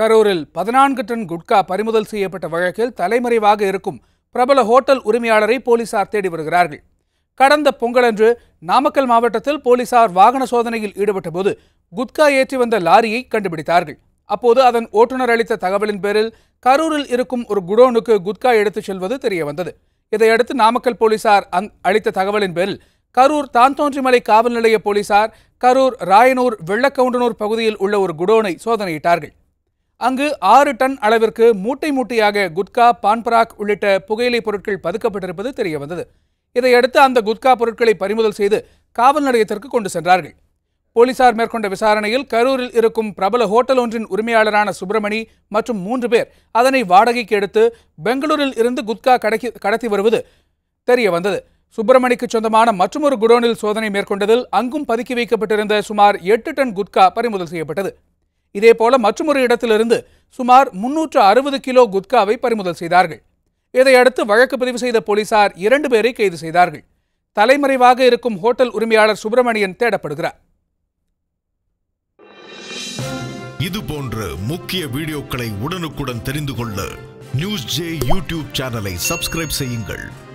கரூரில் பதினான்கு டன் குட்கா பறிமுதல் செய்யப்பட்ட வழக்கில் தலைமறைவாக இருக்கும் பிரபல ஹோட்டல் உரிமையாளரை போலீசார் தேடி வருகிறார்கள் கடந்த பொங்கலன்று நாமக்கல் மாவட்டத்தில் போலீசார் வாகன சோதனையில் ஈடுபட்டபோது குட்கா ஏற்றி வந்த லாரியை கண்டுபிடித்தார்கள் அப்போது அதன் ஓட்டுநர் அளித்த தகவலின் பேரில் கரூரில் இருக்கும் ஒரு குடோனுக்கு குட்கா எடுத்துச் செல்வது தெரியவந்தது இதையடுத்து நாமக்கல் போலீசார் அளித்த தகவலின் பேரில் கரூர் தான்தோன்றிமலை காவல் நிலைய போலீசார் கரூர் ராயனூர் வெள்ளக்கவுண்டனூர் பகுதியில் உள்ள ஒரு குடோனை சோதனையிட்டார்கள் அங்கு ஆறு டன் அளவிற்கு மூட்டை மூட்டையாக குட்கா பான்பராக் உள்ளிட்ட புகையிலை பொருட்கள் பதுக்கப்பட்டிருப்பது தெரியவந்தது இதையடுத்து அந்த குட்கா பொருட்களை பறிமுதல் செய்து காவல் நிலையத்திற்கு கொண்டு சென்றார்கள் போலீசார் மேற்கொண்ட விசாரணையில் கரூரில் இருக்கும் பிரபல ஹோட்டல் ஒன்றின் உரிமையாளரான சுப்பிரமணி மற்றும் மூன்று பேர் அதனை வாடகைக்கு எடுத்து பெங்களூரில் இருந்து குட்கா கடக்கி கடத்தி வருவது தெரிய வந்தது சுப்பிரமணிக்கு சொந்தமான மற்றொரு குடோனில் சோதனை மேற்கொண்டதில் அங்கும் பதுக்கி வைக்கப்பட்டிருந்த சுமார் எட்டு டன் குட்கா பறிமுதல் செய்யப்பட்டது இதேபோல மற்றொரு இடத்திலிருந்து சுமார் முன்னூற்று அறுபது கிலோ குட்காவை பறிமுதல் செய்தார்கள் இதையடுத்து வழக்கு பதிவு செய்த போலீசார் இரண்டு பேரை கைது செய்தார்கள் தலைமறைவாக இருக்கும் ஹோட்டல் உரிமையாளர் சுப்பிரமணியன் தேடப்படுகிறார் இது போன்ற முக்கிய வீடியோக்களை உடனுக்குடன் தெரிந்து கொள்ள நியூஸ் ஜே யூடியூப் சேனலை சப்ஸ்கிரைப் செய்யுங்கள்